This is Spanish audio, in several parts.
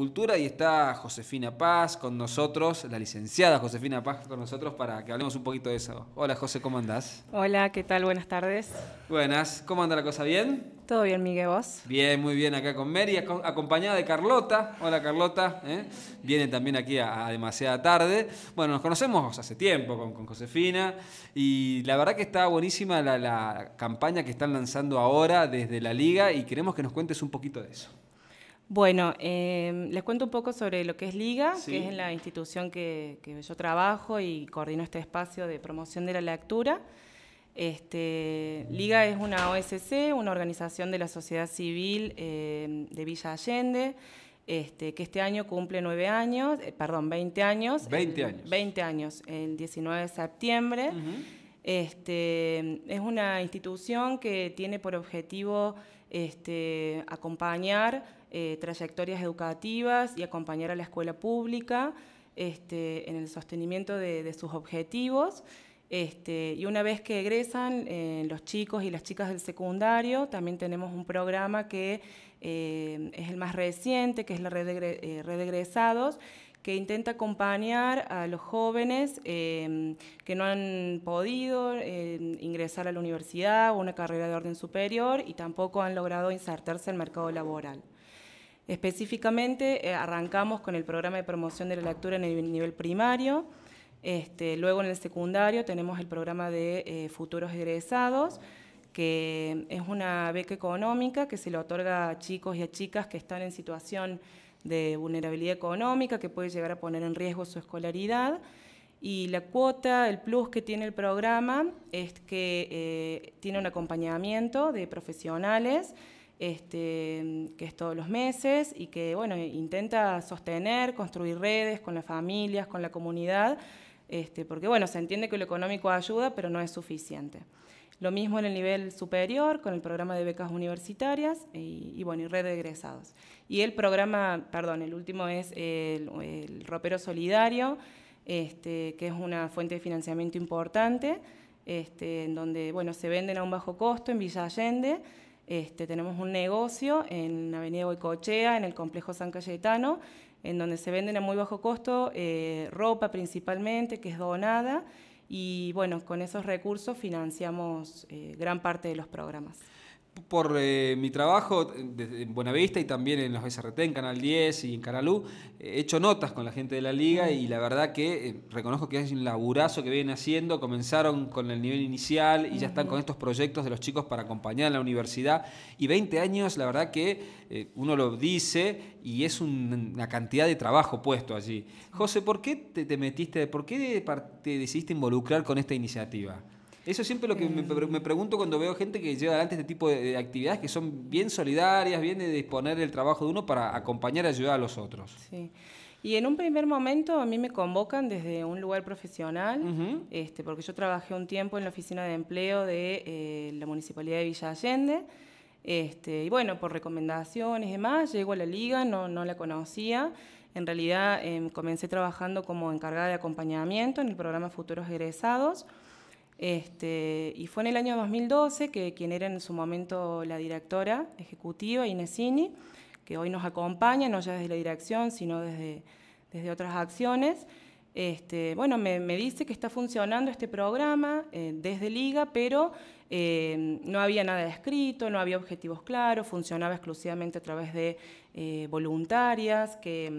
Cultura y está Josefina Paz con nosotros, la licenciada Josefina Paz con nosotros para que hablemos un poquito de eso. Hola José, ¿cómo andás? Hola, ¿qué tal? Buenas tardes. Buenas, ¿cómo anda la cosa? ¿Bien? Todo bien, Miguel, vos. Bien, muy bien, acá con Mary, acompañada de Carlota. Hola Carlota, ¿eh? viene también aquí a, demasiada tarde. Bueno, nos conocemos hace tiempo con, Josefina y la verdad que está buenísima la campaña que están lanzando ahora desde la liga y queremos que nos cuentes un poquito de eso. Bueno, em, les cuento un poco sobre lo que es Liga, que es la institución que, yo trabajo y coordino este espacio de promoción de la lectura. Este, Liga es una OSC, una organización de la sociedad civil em, de Villa Allende, este, que este año cumple nueve años, eh, perdón, 20 años. 20 años. 20 años, el 19 de septiembre. Este, es una institución que tiene por objetivo acompañar eh, trayectorias educativas y acompañar a la escuela pública este, en el sostenimiento de, sus objetivos. Este, y una vez que egresan eh, los chicos y las chicas del secundario, también tenemos un programa que eh, es el más reciente, que es la red de, red de egresados, que intenta acompañar a los jóvenes em, que no han podido em, ingresar a la universidad o una carrera de orden superior y tampoco han logrado insertarse en el mercado laboral. Específicamente eh, arrancamos con el programa de promoción de la lectura en el nivel primario, este, luego en el secundario tenemos el programa de eh, futuros egresados, que es una beca económica que se le otorga a chicos y a chicas que están en situación de vulnerabilidad económica, que puede llegar a poner en riesgo su escolaridad. Y la cuota, el plus que tiene el programa es que eh, tiene un acompañamiento de profesionales este, que es todos los meses y que bueno, intenta sostener, construir redes con las familias, con la comunidad, este, porque bueno, se entiende que lo económico ayuda, pero no es suficiente. Lo mismo en el nivel superior, con el programa de becas universitarias y, bueno, y red de egresados. Y el programa, perdón, el último es el, ropero solidario, este, que es una fuente de financiamiento importante, este, en donde bueno, se venden a un bajo costo en Villa Allende este, tenemos un negocio en Avenida Boicochea, en el complejo San Cayetano, en donde se venden a muy bajo costo eh, ropa principalmente, que es donada, y bueno, con esos recursos financiamos eh, gran parte de los programas por eh, mi trabajo en Buenavista y también en los SRT, en Canal 10 y en Canal he hecho notas con la gente de la liga y la verdad que eh, reconozco que es un laburazo que vienen haciendo. Comenzaron con el nivel inicial y ya están con estos proyectos de los chicos para acompañar en la universidad. Y 20 años, la verdad que eh, uno lo dice y es una cantidad de trabajo puesto allí. José, ¿por qué te metiste, por qué te decidiste involucrar con esta iniciativa? Eso es siempre lo que eh. me, pregunto cuando veo gente que lleva adelante este tipo de, actividades que son bien solidarias, bien de disponer el trabajo de uno para acompañar y ayudar a los otros. Sí. Y en un primer momento a mí me convocan desde un lugar profesional, este, porque yo trabajé un tiempo en la oficina de empleo de eh, la Municipalidad de Villa Allende. Este, y bueno, por recomendaciones y demás, llego a la liga, no, la conocía. En realidad em, comencé trabajando como encargada de acompañamiento en el programa Futuros Egresados. Este, y fue en el año 2012 que quien era en su momento la directora ejecutiva, Inesini, que hoy nos acompaña, no ya desde la dirección, sino desde, otras acciones, este, bueno, me, dice que está funcionando este programa eh, desde Liga, pero eh, no había nada escrito, no había objetivos claros, funcionaba exclusivamente a través de eh, voluntarias que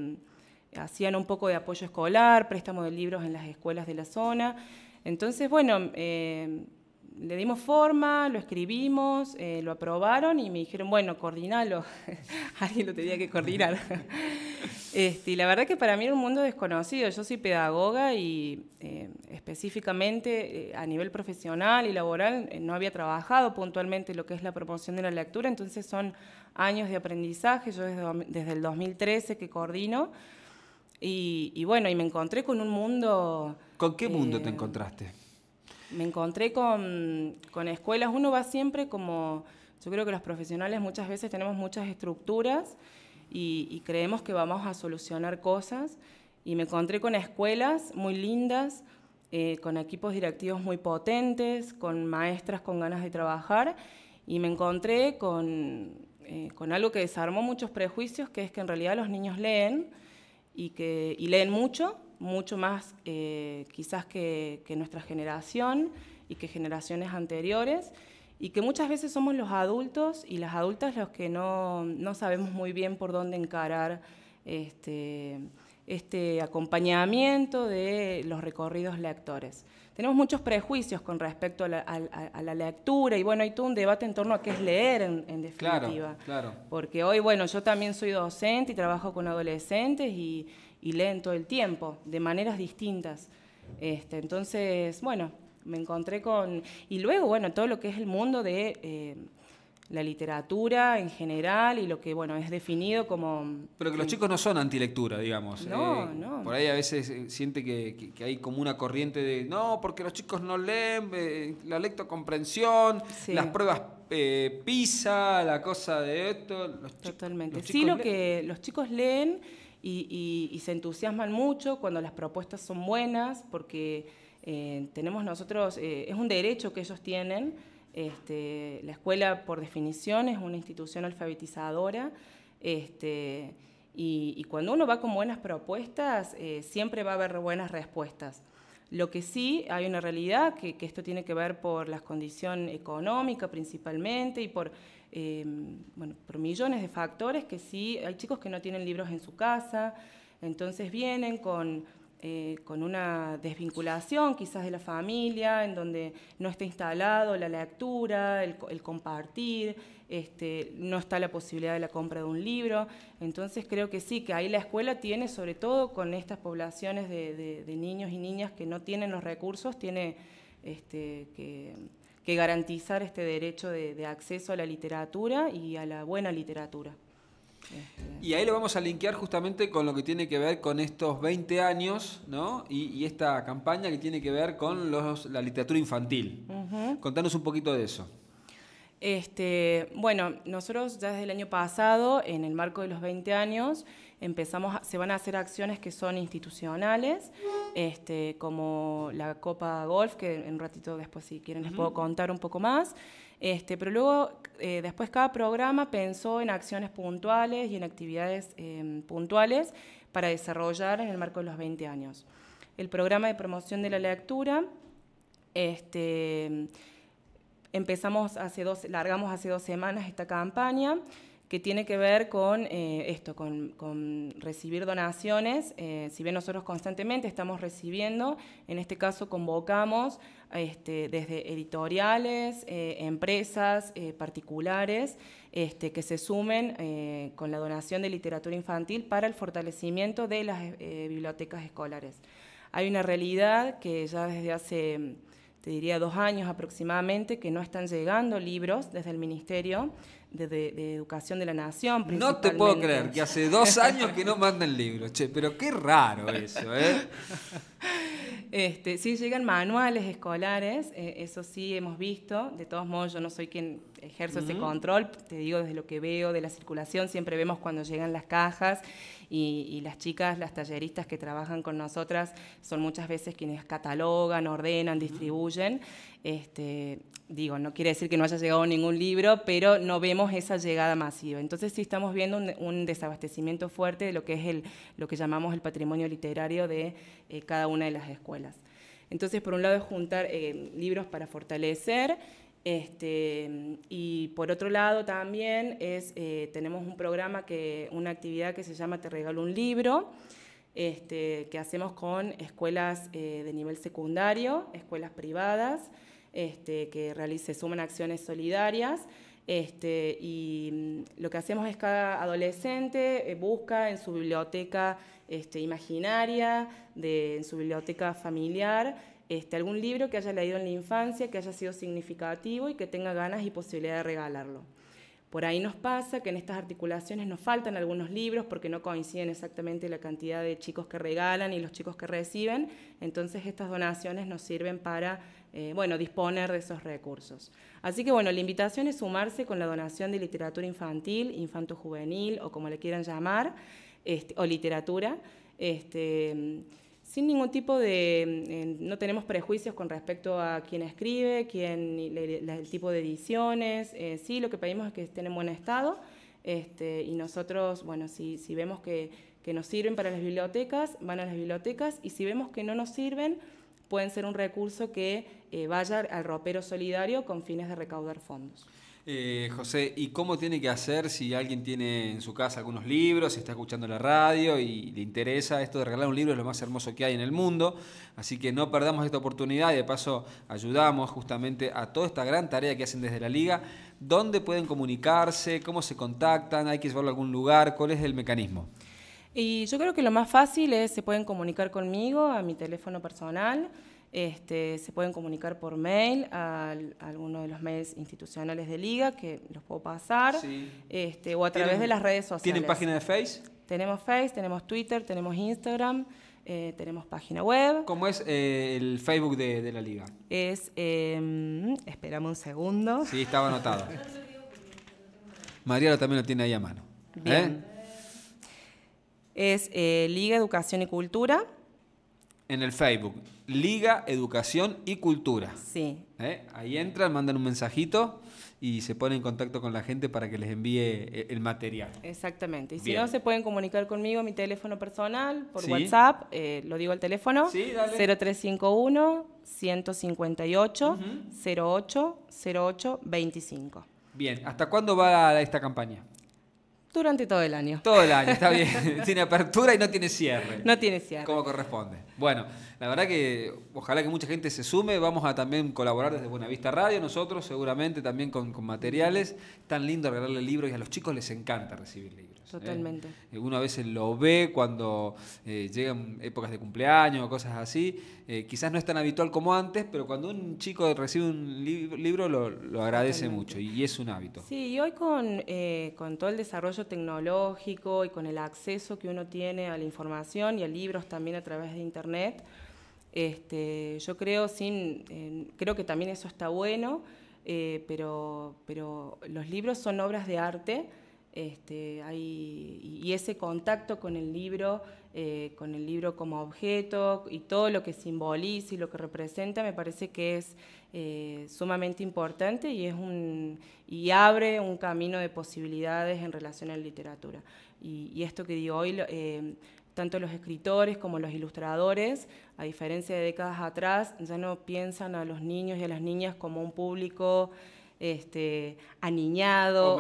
mm, hacían un poco de apoyo escolar, préstamo de libros en las escuelas de la zona. Entonces, bueno, eh, le dimos forma, lo escribimos, eh, lo aprobaron y me dijeron, bueno, coordinalo. Alguien lo tenía que coordinar. Este, y la verdad que para mí era un mundo desconocido. Yo soy pedagoga y eh, específicamente a nivel profesional y laboral no había trabajado puntualmente lo que es la promoción de la lectura, entonces son años de aprendizaje. Yo desde, el 2013 que coordino y, y bueno, y me encontré con un mundo ¿Con qué mundo te eh, encontraste? Me encontré con, escuelas. Uno va siempre como, yo creo que los profesionales muchas veces tenemos muchas estructuras y, creemos que vamos a solucionar cosas. Y me encontré con escuelas muy lindas, eh, con equipos directivos muy potentes, con maestras con ganas de trabajar. Y me encontré con, eh, con algo que desarmó muchos prejuicios, que es que en realidad los niños leen y, que, y leen mucho mucho más eh, quizás que, nuestra generación y que generaciones anteriores y que muchas veces somos los adultos y las adultas los que no, no sabemos muy bien por dónde encarar este, este, acompañamiento de los recorridos lectores. Tenemos muchos prejuicios con respecto a la, lectura y bueno, hay todo un debate en torno a qué es leer en, en definitiva. Claro, claro. Porque hoy, bueno, yo también soy docente y trabajo con adolescentes y y leen todo el tiempo, de maneras distintas. Este, entonces, bueno, me encontré con... Y luego, bueno, todo lo que es el mundo de eh, la literatura en general y lo que, bueno, es definido como... Pero que los chicos no son antilectura, digamos. No, eh, no. Por ahí a veces eh, siente que, hay como una corriente de, no, porque los chicos no leen, la lecto-comprensión, las pruebas PISA, la cosa de esto. Totalmente. sí, lo que los chicos leen y, se entusiasman mucho cuando las propuestas son buenas, porque eh, tenemos nosotros, eh, es un derecho que ellos tienen. Este, la escuela, por definición, es una institución alfabetizadora. Este, y, cuando uno va con buenas propuestas, eh, siempre va a haber buenas respuestas. Lo que sí hay una realidad, que, que, esto tiene que ver por la condición económica principalmente y por Em, bueno, por millones de factores que sí, hay chicos que no tienen libros en su casa, entonces vienen con, eh, con una desvinculación quizás de la familia, en donde no está instalado la lectura, el, compartir, este, no está la posibilidad de la compra de un libro. Entonces creo que sí, que ahí la escuela tiene, sobre todo con estas poblaciones de, niños y niñas que no tienen los recursos, tiene este, que que garantizar este derecho de, acceso a la literatura y a la buena literatura. Este, y ahí lo vamos a linkear justamente con lo que tiene que ver con estos 20 años ¿no? y, esta campaña que tiene que ver con la literatura infantil. Contanos un poquito de eso. Este, bueno, nosotros ya desde el año pasado, en el marco de los 20 años, empezamos, se van a hacer acciones que son institucionales, este, como la Copa Golf, que en un ratito después si quieren les puedo contar un poco más. Este, pero luego, eh, después cada programa pensó en acciones puntuales y en actividades eh, puntuales para desarrollar en el marco de los 20 años. El programa de promoción de la lectura, este, empezamos hace dos, largamos hace dos semanas esta campaña que tiene que ver con eh, esto, con, recibir donaciones. Eh, si bien nosotros constantemente estamos recibiendo, en este caso convocamos este, desde editoriales, eh, empresas particulares este, que se sumen con la donación de literatura infantil para el fortalecimiento de las bibliotecas escolares. Hay una realidad que ya desde hace te diría dos años aproximadamente, que no están llegando libros desde el ministerio de, educación de la nación. No te puedo creer que hace dos años que no mandan libros, che, pero qué raro eso, ¿eh? Este, sí, llegan manuales escolares, eh, eso sí hemos visto. De todos modos, yo no soy quien ejerce ese control, te digo desde lo que veo de la circulación, siempre vemos cuando llegan las cajas y, las chicas, las talleristas que trabajan con nosotras, son muchas veces quienes catalogan, ordenan, distribuyen. Este, digo, no quiere decir que no haya llegado ningún libro, pero no vemos esa llegada masiva. Entonces sí estamos viendo un, desabastecimiento fuerte de lo que es lo que llamamos el patrimonio literario de eh, cada una de las escuelas. Entonces, por un lado es juntar eh, libros para fortalecer, este, y por otro lado también es, eh, tenemos un programa, que, una actividad que se llama Te regalo un libro, este, que hacemos con escuelas de nivel secundario, escuelas privadas, este, que realice, suman acciones solidarias. Este, y mm, lo que hacemos es que cada adolescente eh, busca en su biblioteca este, imaginaria, en su biblioteca familiar, algún libro que haya leído en la infancia, que haya sido significativo y que tenga ganas y posibilidad de regalarlo. Por ahí nos pasa que en estas articulaciones nos faltan algunos libros porque no coinciden exactamente la cantidad de chicos que regalan y los chicos que reciben, entonces estas donaciones nos sirven para eh, bueno, disponer de esos recursos. Así que bueno, la invitación es sumarse con la donación de literatura infantil, infanto-juvenil o como le quieran llamar, este, o literatura. Este, sin ningún tipo de, eh, no tenemos prejuicios con respecto a quién escribe, quién, el tipo de ediciones, eh, sí, lo que pedimos es que estén en buen estado este, y nosotros, bueno, si, vemos que, nos sirven para las bibliotecas, van a las bibliotecas y si vemos que no nos sirven, pueden ser un recurso que eh, vaya al ropero solidario con fines de recaudar fondos. Eh, José, ¿y cómo tiene que hacer si alguien tiene en su casa algunos libros, está escuchando la radio y le interesa esto de regalar un libro? Es lo más hermoso que hay en el mundo. Así que no perdamos esta oportunidad y de paso ayudamos justamente a toda esta gran tarea que hacen desde la liga. ¿Dónde pueden comunicarse? ¿Cómo se contactan? ¿Hay que llevarlo a algún lugar? ¿Cuál es el mecanismo? Y yo creo que lo más fácil es se pueden comunicar conmigo a mi teléfono personal este, se pueden comunicar por mail a, alguno de los mails institucionales de Liga, que los puedo pasar, este, o a través de las redes sociales. ¿Tienen página de Face? Tenemos Face, tenemos Twitter, tenemos Instagram, eh, tenemos página web. ¿Cómo es eh, el Facebook de, la Liga? Es, eh, em, esperame un segundo. Sí, estaba anotado. Mariela también lo tiene ahí a mano. ¿Eh? Es Liga Educación y Cultura en el Facebook, Liga Educación y Cultura. Sí. ¿Eh? Ahí entran, mandan un mensajito y se ponen en contacto con la gente para que les envíe eh, el material. Exactamente. Y si no, se pueden comunicar conmigo, mi teléfono personal, por WhatsApp, eh, lo digo al teléfono, sí, 0351-158-08-08-25. Bien, ¿hasta cuándo va esta campaña? Durante todo el año. Todo el año, está bien. tiene apertura y no tiene cierre. No tiene cierre. Como corresponde. Bueno, la verdad que ojalá que mucha gente se sume. Vamos a también colaborar desde Buenavista Radio, nosotros seguramente también con, con materiales. Tan lindo regalarle libros y a los chicos les encanta recibir libros. Totalmente. Eh, uno a veces lo ve cuando eh, llegan épocas de cumpleaños o cosas así. Eh, quizás no es tan habitual como antes, pero cuando un chico recibe un libro lo, agradece mucho y, es un hábito. Sí, y hoy con, todo el desarrollo tecnológico y con el acceso que uno tiene a la información y a libros también a través de Internet, este, yo creo, sin, creo que también eso está bueno. pero, pero los libros son obras de arte este, y ese contacto con el libro, eh, con el libro como objeto y todo lo que simboliza y lo que representa, me parece que es eh, sumamente importante y, abre un camino de posibilidades en relación a la literatura. Y, esto que digo hoy, eh, tanto los escritores como los ilustradores, a diferencia de décadas atrás, ya no piensan a los niños y a las niñas como un público este, aniñado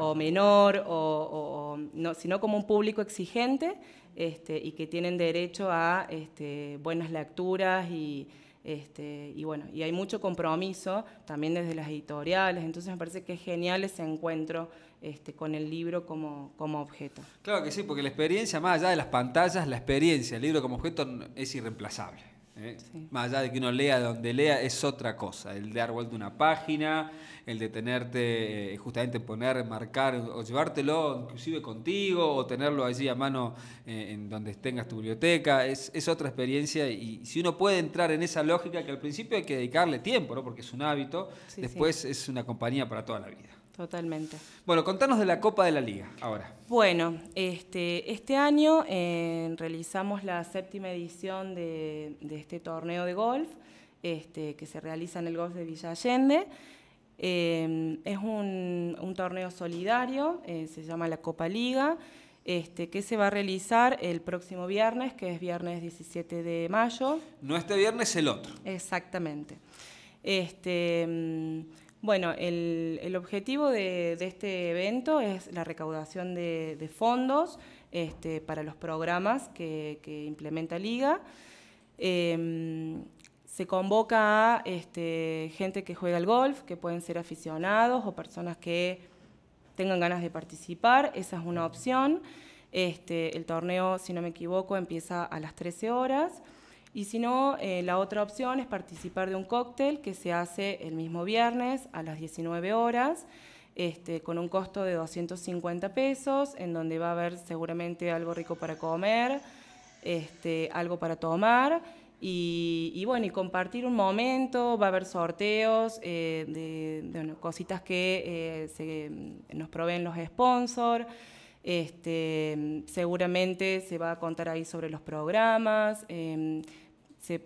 o menor, o, no, sino como un público exigente este, y que tienen derecho a este, buenas lecturas y, este, y bueno, y hay mucho compromiso también desde las editoriales, entonces me parece que es genial ese encuentro con el libro como, como objeto. Claro que sí, porque la experiencia, más allá de las pantallas, la experiencia, el libro como objeto es irreemplazable. ¿eh? Más allá de que uno lea donde lea, es otra cosa. El dar vuelta una página, el de tenerte, eh, justamente poner, marcar o llevártelo inclusive contigo o tenerlo allí a mano eh, en donde tengas tu biblioteca, es, otra experiencia. Y si uno puede entrar en esa lógica que al principio hay que dedicarle tiempo, ¿no? porque es un hábito, después es una compañía para toda la vida. Totalmente. Bueno, contanos de la Copa de la Liga ahora. Bueno, este, este año eh, realizamos la séptima edición de, este torneo de golf este, que se realiza en el golf de Villa Allende. Eh, es un, torneo solidario, eh, se llama la Copa Liga, este, que se va a realizar el próximo viernes, que es viernes 17 de mayo. No este viernes, el otro. Exactamente. Este bueno, el, objetivo de, este evento es la recaudación de, fondos este, para los programas que, implementa Liga. Em, se convoca a este, gente que juega al golf, que pueden ser aficionados o personas que tengan ganas de participar, esa es una opción. Este, el torneo, si no me equivoco, empieza a las 13 horas. Y si no, eh, la otra opción es participar de un cóctel que se hace el mismo viernes a las 19 horas, este, con un costo de 250 pesos, en donde va a haber seguramente algo rico para comer, este, algo para tomar. Y, bueno, y compartir un momento, va a haber sorteos eh, de, cositas que eh, nos proveen los sponsors. Este, seguramente se va a contar ahí sobre los programas, eh, se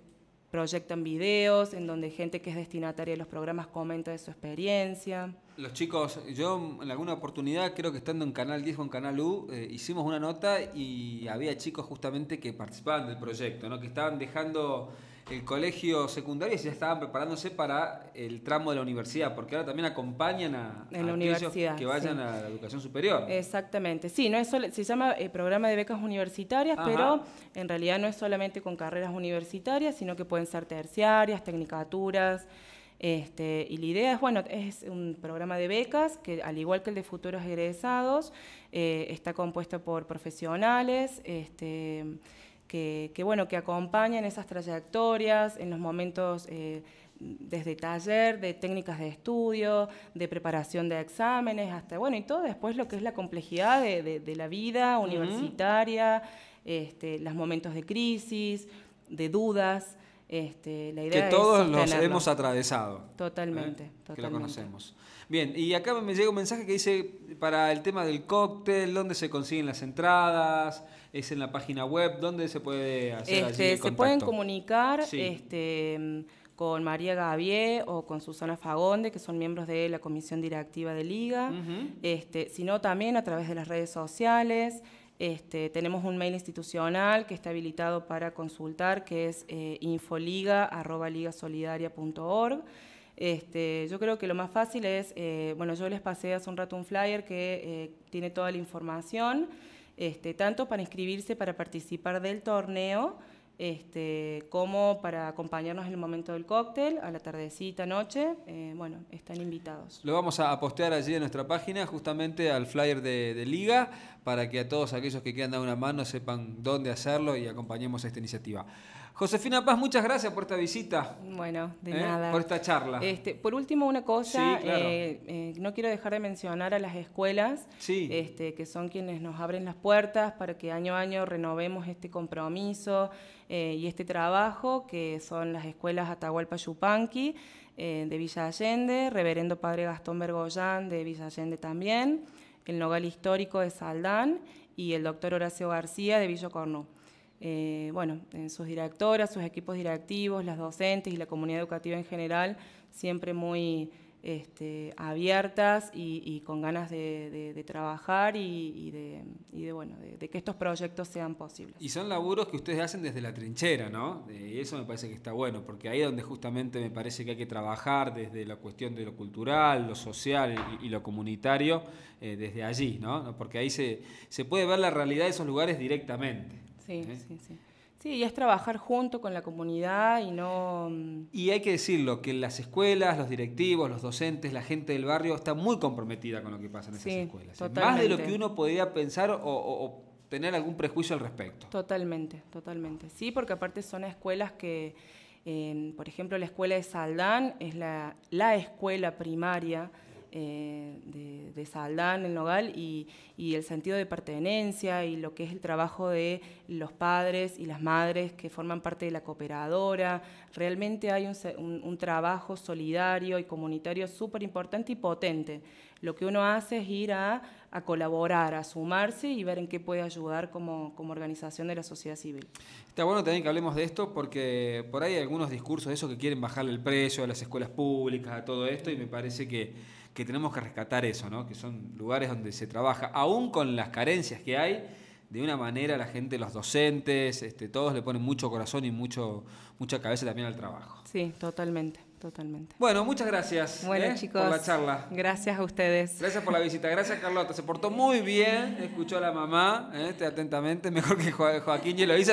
proyectan videos en donde gente que es destinataria de los programas comenta de su experiencia. Los chicos, yo en alguna oportunidad, creo que estando en Canal 10 o en Canal U, eh, hicimos una nota y había chicos justamente que participaban del proyecto, ¿no? que estaban dejando el colegio secundario ya estaban preparándose para el tramo de la universidad, porque ahora también acompañan a, en que vayan a la educación superior. Exactamente, sí, no es se llama eh, programa de becas universitarias, pero en realidad no es solamente con carreras universitarias, sino que pueden ser terciarias, tecnicaturas. Este, y la idea es, bueno, es un programa de becas que, al igual que el de futuros egresados, eh, está compuesto por profesionales, este, que, bueno, que acompañan esas trayectorias en los momentos eh, desde taller, de técnicas de estudio, de preparación de exámenes, hasta, bueno, y todo después lo que es la complejidad de, la vida universitaria, este, los momentos de crisis, de dudas. Este, la idea que todos los hemos atravesado. Totalmente, ¿eh? totalmente. Que lo conocemos. Bien, y acá me llega un mensaje que dice para el tema del cóctel, dónde se consiguen las entradas, es en la página web, ¿dónde se puede hacer este, Se pueden comunicar este, con María Gavier o con Susana Fagonde, que son miembros de la comisión directiva de Liga, este, sino también a través de las redes sociales. tenemos un mail institucional que está habilitado para consultar, que es eh, infoliga.ligasolidaria.org. yo creo que lo más fácil es, eh, bueno, yo les pasé hace un rato un flyer que eh, tiene toda la información. Este, tanto para inscribirse, para participar del torneo, este, como para acompañarnos en el momento del cóctel, a la tardecita, noche, eh, bueno, están invitados. Lo vamos a postear allí en nuestra página, justamente al flyer de, de Liga, para que a todos aquellos que quieran dar una mano sepan dónde hacerlo y acompañemos esta iniciativa. Josefina Paz, muchas gracias por esta visita. Bueno, de ¿eh? nada. Por esta charla. Este, por último, una cosa, eh, eh, no quiero dejar de mencionar a las escuelas, este, que son quienes nos abren las puertas para que año a año renovemos este compromiso y este trabajo, que son las escuelas Atahualpa Yupanqui de Villa Allende, Reverendo Padre Gastón Bergoyán de Villa Allende también, el Nogal Histórico de Saldán y el doctor Horacio García de Villa eh, bueno, bueno, eh, sus directoras, sus equipos directivos, las docentes y la comunidad educativa en general, siempre muy este, abiertas y, con ganas de, trabajar y, de, bueno, de, que estos proyectos sean posibles. Y son laburos que ustedes hacen desde la trinchera, ¿no? Y eso me parece que está bueno, porque ahí es donde justamente me parece que hay que trabajar desde la cuestión de lo cultural, lo social y, lo comunitario, eh, desde allí, ¿no? Porque ahí se, se puede ver la realidad de esos lugares directamente. Sí, sí. y es trabajar junto con la comunidad y no... Mm, y hay que decirlo, que las escuelas, los directivos, los docentes, la gente del barrio está muy comprometida con lo que pasa en esas escuelas. ¿eh? Más de lo que uno podría pensar o, tener algún prejuicio al respecto. Totalmente, totalmente. Sí, porque aparte son escuelas que... Eh, por ejemplo, la escuela de Saldán es la escuela primaria eh, de, Saldán, el Nogal, y, el sentido de pertenencia y lo que es el trabajo de los padres y las madres que forman parte de la cooperadora. Realmente hay un, trabajo solidario y comunitario súper importante y potente. Lo que uno hace es ir a, colaborar, a sumarse y ver en qué puede ayudar como, organización de la sociedad civil. Está bueno también que hablemos de esto porque por ahí hay algunos discursos de eso que quieren bajar el precio a las escuelas públicas, a todo esto, y me parece que que tenemos que rescatar eso, ¿no? que son lugares donde se trabaja, aún con las carencias que hay, de una manera la gente, los docentes, este, todos le ponen mucho corazón y mucho, mucha cabeza también al trabajo. Sí, totalmente, totalmente. Bueno, muchas gracias ¿eh? por la charla. Gracias a ustedes. Gracias por la visita. Gracias, Carlota. Se portó muy bien, escuchó a la mamá ¿eh? este, atentamente, mejor que Joaquín y lo hizo.